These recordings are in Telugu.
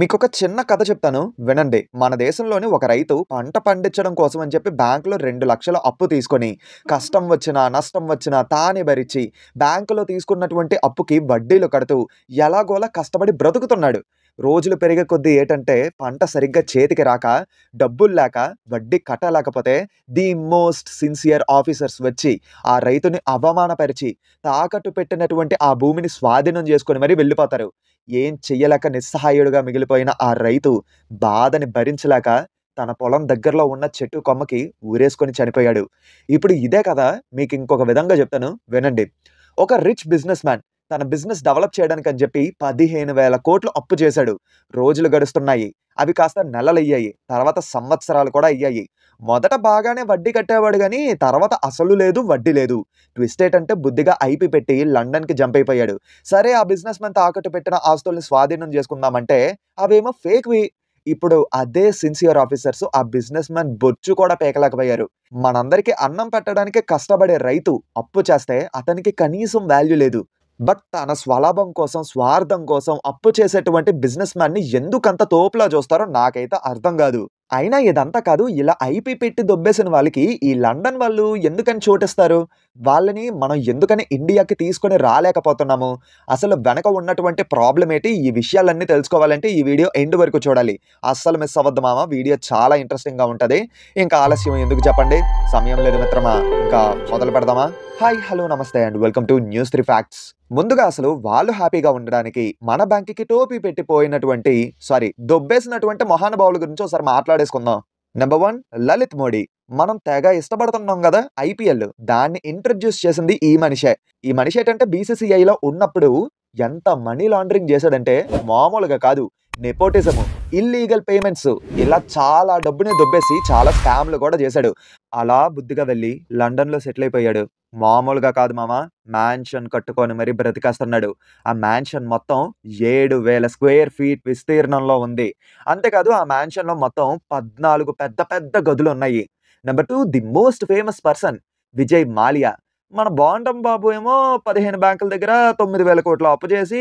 మీకు ఒక చిన్న కథ చెప్తాను వినండి మన దేశంలోని ఒక రైతు పంట పండించడం కోసం అని చెప్పి బ్యాంకులో రెండు లక్షల అప్పు తీసుకొని కష్టం వచ్చినా నష్టం వచ్చినా తానే భరించి బ్యాంకులో తీసుకున్నటువంటి అప్పుకి వడ్డీలు కడుతూ ఎలాగోలా కష్టపడి బ్రతుకుతున్నాడు రోజులు పెరిగే కొద్దీ ఏంటంటే పంట సరిగ్గా చేతికి రాక డబ్బులు లేక వడ్డీ కట్టలేకపోతే ది మోస్ట్ సిన్సియర్ ఆఫీసర్స్ వచ్చి ఆ రైతుని అవమానపరిచి తాకట్టు పెట్టినటువంటి ఆ భూమిని స్వాధీనం చేసుకొని మరీ వెళ్ళిపోతారు ఏం చెయ్యలేక నిస్సహాయుడుగా మిగిలిపోయిన ఆ రైతు బాధని భరించలేక తన పొలం దగ్గరలో ఉన్న చెట్టు కొమ్మకి ఊరేసుకొని చనిపోయాడు ఇప్పుడు ఇదే కదా మీకు ఇంకొక విధంగా చెప్తాను వినండి ఒక రిచ్ బిజినెస్ మ్యాన్ తన బిజినెస్ డెవలప్ చేయడానికి అని చెప్పి పదిహేను వేల కోట్లు అప్పు చేశాడు రోజులు గడుస్తున్నాయి అవి కాస్త నెలలయ్యాయి తర్వాత సంవత్సరాలు కూడా అయ్యాయి మొదట బాగానే వడ్డీ కట్టేవాడు కానీ తర్వాత అసలు లేదు వడ్డీ లేదు ట్విస్ట్ ఏంటంటే బుద్ధిగా ఐపి పెట్టి లండన్కి జంప్ అయిపోయాడు సరే ఆ బిజినెస్ మెన్ తాకట్టు పెట్టిన ఆస్తుల్ని స్వాధీనం చేసుకుందామంటే అవేమో ఫేక్వి ఇప్పుడు అదే సిన్సియర్ ఆఫీసర్స్ ఆ బిజినెస్ మ్యాన్ బొచ్చు కూడా పేకలేకపోయారు మనందరికీ అన్నం పెట్టడానికి కష్టపడే రైతు అప్పు చేస్తే అతనికి కనీసం వాల్యూ లేదు బట్ తన స్వలాభం కోసం స్వార్థం కోసం అప్పు చేసేటువంటి బిజినెస్ మ్యాన్ని ఎందుకంత తోపులా చూస్తారో నాకైతే అర్థం కాదు అయినా ఇదంతా కాదు ఇలా ఐపీ పెట్టి దొబ్బేసిన వాళ్ళకి ఈ లండన్ వాళ్ళు ఎందుకని చోటిస్తారు వాళ్ళని మనం ఎందుకని ఇండియాకి తీసుకొని రాలేకపోతున్నాము అసలు వెనక ఉన్నటువంటి ప్రాబ్లం ఏంటి ఈ విషయాలన్నీ తెలుసుకోవాలంటే ఈ వీడియో ఎండ్ వరకు చూడాలి అస్సలు మిస్ అవ్వద్దు మామ వీడియో చాలా ఇంట్రెస్టింగ్గా ఉంటుంది ఇంకా ఆలస్యం ఎందుకు చెప్పండి సమయం లేదు మిత్రమా ఇంకా మొదలు పెడదామా హాయ్ హలో నమస్తే and welcome to news three facts ముందుగా అసలు వాళ్ళు హ్యాపీగా ఉండడానికి మన బ్యాంక్కి టోపీ పెట్టిపోయినటువంటి సారీ దొబ్బేసినటువంటి మహానుభావుల గురించి ఒకసారి మాట్లాడేసుకుందాం నెంబర్ వన్ లలిత్ మోడీ మనం తెగ ఇష్టపడుతున్నాం కదా ఐపీఎల్ దాన్ని ఇంట్రడ్యూస్ చేసింది ఈ మనిషే ఈ మనిషి ఏంటంటే బీసీసీఐలో ఉన్నప్పుడు ఎంత మనీ లాండరింగ్ చేశాడంటే మామూలుగా కాదు నెపోటిజము ఇల్లీగల్ పేమెంట్స్ ఇలా చాలా డబ్బుని దొబ్బేసి చాలా స్కామ్లు కూడా చేశాడు అలా బుద్ధిగా వెళ్ళి లండన్లో సెటిల్ అయిపోయాడు మామూలుగా కాదు మామ మ్యాన్షన్ కట్టుకొని మరీ బ్రతికేస్తున్నాడు ఆ మ్యాన్షన్ మొత్తం ఏడు వేల స్క్వేర్ ఫీట్ విస్తీర్ణంలో ఉంది అంతేకాదు ఆ మ్యాన్షన్లో మొత్తం పద్నాలుగు పెద్ద పెద్ద గదులు ఉన్నాయి number two the most famous person Vijay Mallya మన బాగుంటాం బాబు ఏమో పదిహేను బ్యాంకుల దగ్గర తొమ్మిది వేల కోట్లు అప్పు చేసి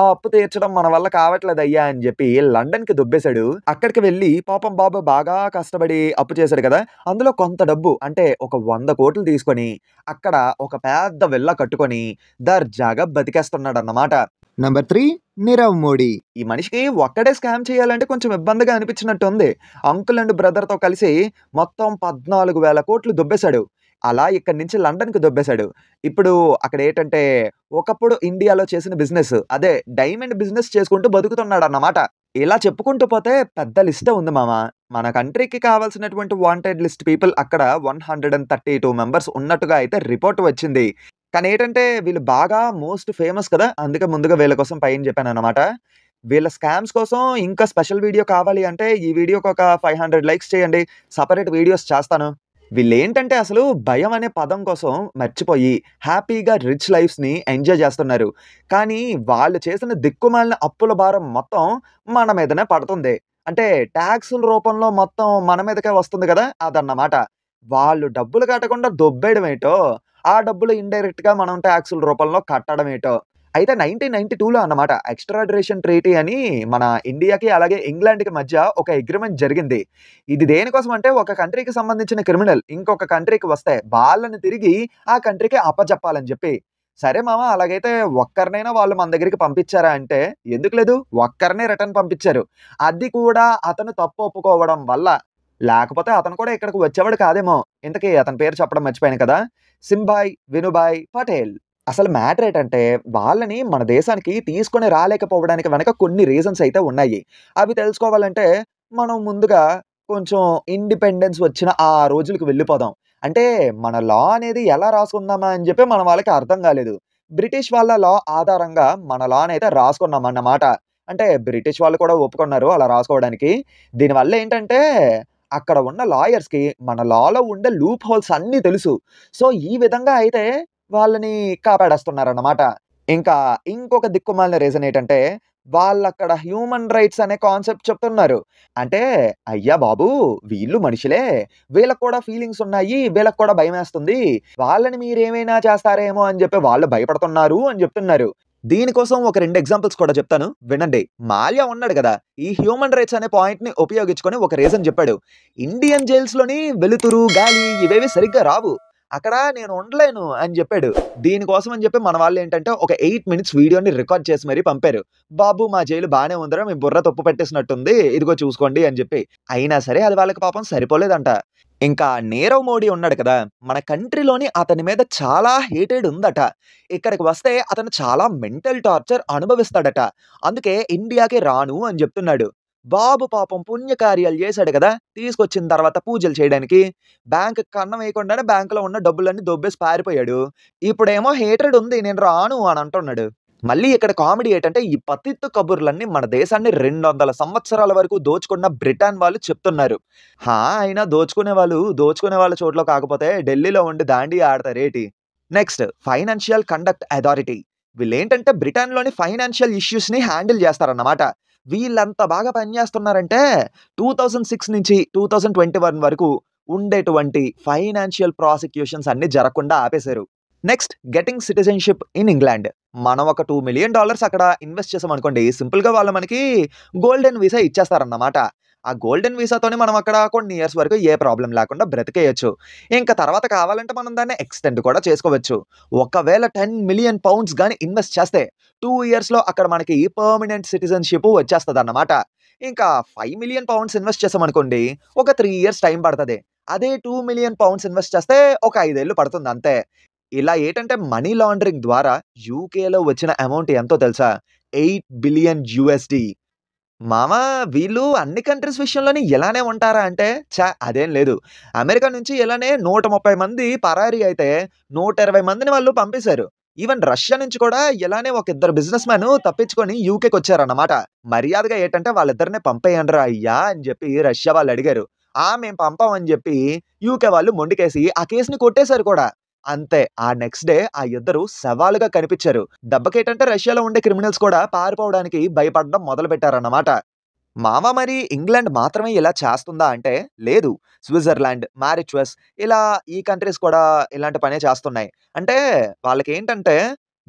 ఆ అప్పు తీర్చడం మన వల్ల కావట్లేదు అయ్యా అని చెప్పి లండన్కి దుబ్బేశాడు అక్కడికి వెళ్ళి పాపం బాబు బాగా కష్టపడి అప్పు చేశాడు కదా అందులో కొంత డబ్బు అంటే ఒక వంద కోట్లు తీసుకొని అక్కడ ఒక పెద్ద వెళ్ళ కట్టుకొని దర్జాగా బతికేస్తున్నాడు అన్నమాట నంబర్ త్రీ నీరవ్ మోడీ ఈ మనిషికి ఒక్కడే స్కామ్ చేయాలంటే కొంచెం ఇబ్బందిగా అనిపించినట్టు ఉంది అంకుల్ అండ్ బ్రదర్తో కలిసి మొత్తం పద్నాలుగు వేల కోట్లు దుబ్బేశాడు అలా ఇక్కడి నుంచి లండన్కి దొబ్బేశాడు ఇప్పుడు అక్కడ ఏంటంటే ఒకప్పుడు ఇండియాలో చేసిన బిజినెస్ అదే డైమండ్ బిజినెస్ చేసుకుంటూ బతుకుతున్నాడు అన్నమాట ఇలా చెప్పుకుంటూ పోతే పెద్ద లిస్ట్ ఉంది మామ మన కంట్రీకి కావాల్సినటువంటి వాంటెడ్ లిస్ట్ పీపుల్ అక్కడ one hundred and thirty two members ఉన్నట్టుగా అయితే రిపోర్ట్ వచ్చింది కానీ ఏంటంటే వీళ్ళు బాగా మోస్ట్ ఫేమస్ కదా అందుకే ముందుగా వీళ్ళ కోసం పైన చెప్పాను అనమాట వీళ్ళ స్కామ్స్ కోసం ఇంకా స్పెషల్ వీడియో కావాలి అంటే ఈ వీడియోకి ఒక ఫైవ్ హండ్రెడ్ లైక్స్ చేయండి సపరేట్ వీడియోస్ చేస్తాను వీళ్ళు ఏంటంటే అసలు భయం అనే పదం కోసం మర్చిపోయి హ్యాపీగా రిచ్ లైఫ్స్ని ఎంజాయ్ చేస్తున్నారు కానీ వాళ్ళు చేసిన దిక్కుమాలిన అప్పుల భారం మొత్తం మన మీదనే పడుతుంది అంటే ట్యాక్సుల రూపంలో మొత్తం మన మీదకే వస్తుంది కదా అదన్నమాట వాళ్ళు డబ్బులు కట్టకుండా దొబ్బేయడం ఏటో ఆ డబ్బులు ఇండైరెక్ట్గా మనం ట్యాక్సుల రూపంలో కట్టడం ఏటో అయితే నైన్టీన్ నైన్టీ టూలో అన్నమాట ఎక్స్ట్రాడరేషన్ ట్రీటీ అని మన ఇండియాకి అలాగే ఇంగ్లాండ్కి మధ్య ఒక అగ్రిమెంట్ జరిగింది ఇది దేనికోసం అంటే ఒక కంట్రీకి సంబంధించిన క్రిమినల్ ఇంకొక కంట్రీకి వస్తే వాళ్ళని తిరిగి ఆ కంట్రీకి అప్పచెప్పాలని చెప్పి సరే మామ అలాగైతే ఒక్కరినైనా వాళ్ళు మన దగ్గరికి పంపించారా అంటే ఎందుకు లేదు ఒక్కరినే రిటర్న్ పంపించారు అది కూడా అతను తప్పు ఒప్పుకోవడం వల్ల లేకపోతే అతను కూడా ఇక్కడికి వచ్చేవాడు కాదేమో ఇంతకీ అతని పేరు చెప్పడం మర్చిపోయాను కదా సింబాయ్ వినుబాయ్ పటేల్ అసలు మ్యాటర్ ఏంటంటే వాళ్ళని మన దేశానికి తీసుకొని రాలేకపోవడానికి వెనక కొన్ని రీజన్స్ అయితే ఉన్నాయి అవి తెలుసుకోవాలంటే మనం ముందుగా కొంచెం ఇండిపెండెన్స్ వచ్చిన ఆ రోజులకు వెళ్ళిపోదాం అంటే మన లా అనేది ఎలా రాసుకుందామా అని చెప్పి మన వాళ్ళకి అర్థం కాలేదు బ్రిటిష్ వాళ్ళ లా ఆధారంగా మన లాని అయితే రాసుకున్నాం అన్నమాట అంటే బ్రిటిష్ వాళ్ళు కూడా ఒప్పుకున్నారు అలా రాసుకోవడానికి దీనివల్ల ఏంటంటే అక్కడ ఉన్న లాయర్స్కి మన లాలో ఉండే లూప్ హోల్స్ అన్నీ తెలుసు సో ఈ విధంగా అయితే వాళ్ళని కాపాడేస్తున్నారన్నమాట ఇంకా ఇంకొక దిక్కుమాలిన రీజన్ ఏంటంటే వాళ్ళు అక్కడ హ్యూమన్ రైట్స్ అనే కాన్సెప్ట్ చెప్తున్నారు అంటే అయ్యా బాబు వీళ్ళు మనుషులే వీళ్ళకు కూడా ఫీలింగ్స్ ఉన్నాయి వీళ్ళకు కూడా భయం వేస్తుంది వాళ్ళని మీరేమైనా చేస్తారేమో అని చెప్పి వాళ్ళు భయపడుతున్నారు అని చెప్తున్నారు దీనికోసం ఒక రెండు ఎగ్జాంపుల్స్ కూడా చెప్తాను వినండి మాల్యా ఉన్నాడు కదా ఈ హ్యూమన్ రైట్స్ అనే పాయింట్ని ఉపయోగించుకొని ఒక రీజన్ చెప్పాడు ఇండియన్ జైల్స్లోని వెలుతురు గాలి ఇవేవి సరిగ్గా రావు అక్కడ నేను ఉండలేను అని చెప్పాడు దీనికోసం అని చెప్పి మన వాళ్ళు ఏంటంటే ఒక ఎయిట్ మినిట్స్ వీడియోని రికార్డ్ చేసి మరీ పంపారు బాబు మా జైలు బాగానే ఉందరా మీ బుర్ర తప్పు పెట్టేసినట్టుంది ఇదిగో చూసుకోండి అని చెప్పి అయినా సరే అది వాళ్ళకి పాపం సరిపోలేదంట ఇంకా నీరవ్ మోడీ ఉన్నాడు కదా మన కంట్రీలోని అతని మీద చాలా హీటెడ్ ఉందట ఇక్కడికి వస్తే అతను చాలా మెంటల్ టార్చర్ అనుభవిస్తాడట అందుకే ఇండియాకి రాను అని చెప్తున్నాడు బాబు పాపం పుణ్యకార్యాలు చేశాడు కదా తీసుకొచ్చిన తర్వాత పూజలు చేయడానికి బ్యాంక్ కన్నం వేయకుండానే బ్యాంకులో ఉన్న డబ్బులన్నీ దొబ్బేసి పారిపోయాడు ఇప్పుడేమో హేటర్డ్ ఉంది నేను రాను అని అంటున్నాడు మళ్ళీ ఇక్కడ కామెడీ ఏంటంటే ఈ పతిత్తు కబుర్లన్నీ మన దేశాన్ని రెండు వందల సంవత్సరాల వరకు దోచుకున్న బ్రిటన్ వాళ్ళు చెప్తున్నారు హా అయినా దోచుకునే వాళ్ళు దోచుకునే వాళ్ళ చోట్లో కాకపోతే ఢిల్లీలో ఉండి దాండి ఆడతారేటి నెక్స్ట్ ఫైనాన్షియల్ కండక్ట్ అథారిటీ వీళ్ళేంటంటే బ్రిటన్లోని ఫైనాన్షియల్ ఇష్యూస్ని హ్యాండిల్ చేస్తారన్నమాట వీళ్ళంత బాగా పనిచేస్తున్నారంటే టూ థౌజండ్ సిక్స్ నుంచి టూ థౌజండ్ ట్వంటీ వన్ వరకు ఉండేటువంటి ఫైనాన్షియల్ ప్రాసిక్యూషన్స్ అన్ని జరగకుండా ఆపేశారు next getting citizenship in England మనం ఒక టూ మిలియన్ డాలర్స్ అక్కడ ఇన్వెస్ట్ చేసాం అనుకోండి సింపుల్గా వాళ్ళు మనకి గోల్డెన్ వీసా ఇచ్చేస్తారన్నమాట ఆ గోల్డెన్ వీసాతోనే మనం అక్కడ కొన్ని ఇయర్స్ వరకు ఏ ప్రాబ్లం లేకుండా బ్రతికేయచ్చు ఇంకా తర్వాత కావాలంటే మనం దాన్ని ఎక్స్టెండ్ కూడా చేసుకోవచ్చు ఒకవేళ టెన్ మిలియన్ పౌండ్స్ కానీ ఇన్వెస్ట్ చేస్తే టూ ఇయర్స్లో అక్కడ మనకి పర్మనెంట్ సిటిజన్షిప్ వచ్చేస్తుంది అన్నమాట ఇంకా ఫైవ్ మిలియన్ పౌండ్స్ ఇన్వెస్ట్ చేసామనుకోండి ఒక త్రీ ఇయర్స్ టైం పడుతుంది అదే టూ మిలియన్ పౌండ్స్ ఇన్వెస్ట్ చేస్తే ఒక ఐదేళ్ళు పడుతుంది అంతే ఇలా ఏంటంటే మనీ లాండరింగ్ ద్వారా యూకేలో వచ్చిన అమౌంట్ ఎంతో తెలుసా ఎయిట్ బిలియన్ యుఎస్డి మామ వీళ్ళు అన్ని కంట్రీస్ విషయంలోనే ఇలానే ఉంటారా అంటే చా అదేం లేదు అమెరికా నుంచి ఇలానే నూట ముప్పై మంది పరారీ అయితే నూట ఇరవై మందిని వాళ్ళు పంపేశారు ఈవెన్ రష్యా నుంచి కూడా ఇలానే ఒక ఇద్దరు బిజినెస్ మ్యాన్ తప్పించుకొని యూకేకి వచ్చారన్నమాట మర్యాదగా ఏంటంటే వాళ్ళిద్దరిని పంపేయండి అయ్యా అని చెప్పి రష్యా వాళ్ళు అడిగారు ఆ మేము పంపామని చెప్పి యూకే వాళ్ళు మొండికేసి ఆ కేసుని కొట్టేశారు కూడా అంతే ఆ నెక్స్ట్ డే ఆ ఇద్దరు సవాలుగా కనిపించారు దెబ్బకేటంటే రష్యాలో ఉండే క్రిమినల్స్ కూడా పారిపోవడానికి భయపడడం మొదలు పెట్టారన్నమాట మావ మరి ఇంగ్లాండ్ మాత్రమే ఇలా చేస్తుందా అంటే లేదు స్విట్జర్లాండ్ మ్యారిచ్వస్ ఇలా ఈ కంట్రీస్ కూడా ఇలాంటి పనే చేస్తున్నాయి అంటే వాళ్ళకి ఏంటంటే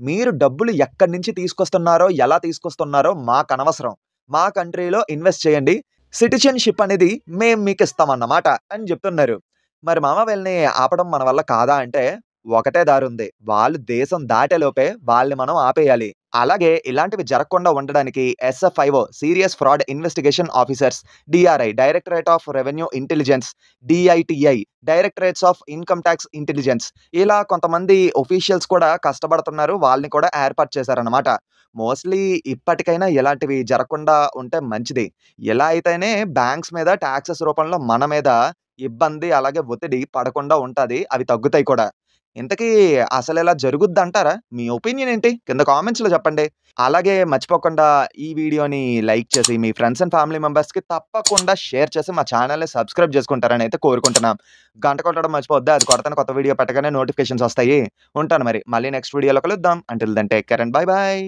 మీరు డబ్బులు ఎక్కడి నుంచి తీసుకొస్తున్నారో ఎలా తీసుకొస్తున్నారో మాకు అనవసరం మా కంట్రీలో ఇన్వెస్ట్ చేయండి సిటిజన్షిప్ అనేది మేము మీకు ఇస్తామన్నమాట అని చెప్తున్నారు మరి మామ వీళ్ళని ఆపడం మన వల్ల కాదా అంటే ఒకటే దారుంది వాళ్ళు దేశం దాటేలోపే వాళ్ళని మనం ఆపేయాలి అలాగే ఇలాంటివి జరగకుండా ఉండడానికి SFIO serious fraud investigation officers DRI directorate of revenue intelligence DITI directorates of income tax intelligence ఇలా కొంతమంది ఒఫీషియల్స్ కూడా కష్టపడుతున్నారు వాళ్ళని కూడా ఏర్పాటు చేశారనమాట మోస్ట్లీ ఇప్పటికైనా ఇలాంటివి జరగకుండా ఉంటే మంచిది ఎలా అయితేనే బ్యాంక్స్ మీద ట్యాక్సెస్ రూపంలో మన మీద ఇబ్బంది అలాగే ఒత్తిడి పడకుండా ఉంటుంది అవి తగ్గుతాయి కూడా ఇంతకీ అసలు ఇలా జరుగుద్ది అంటారా మీ ఒపీనియన్ ఏంటి కింద కామెంట్స్లో చెప్పండి అలాగే మర్చిపోకుండా ఈ వీడియోని లైక్ చేసి మీ ఫ్రెండ్స్ అండ్ ఫ్యామిలీ మెంబర్స్కి తప్పకుండా షేర్ చేసి మా ఛానల్ని సబ్స్క్రైబ్ చేసుకుంటారని అయితే కోరుకుంటున్నాం గంట కొట్టడం మర్చిపోద్ది అది కొడతాను కొత్త వీడియో పెట్టగానే నోటిఫికేషన్స్ వస్తాయి ఉంటాను మరి మళ్ళీ నెక్స్ట్ వీడియోలో కలుద్దాం అంటే దెన్ టేక్ బాయ్ బాయ్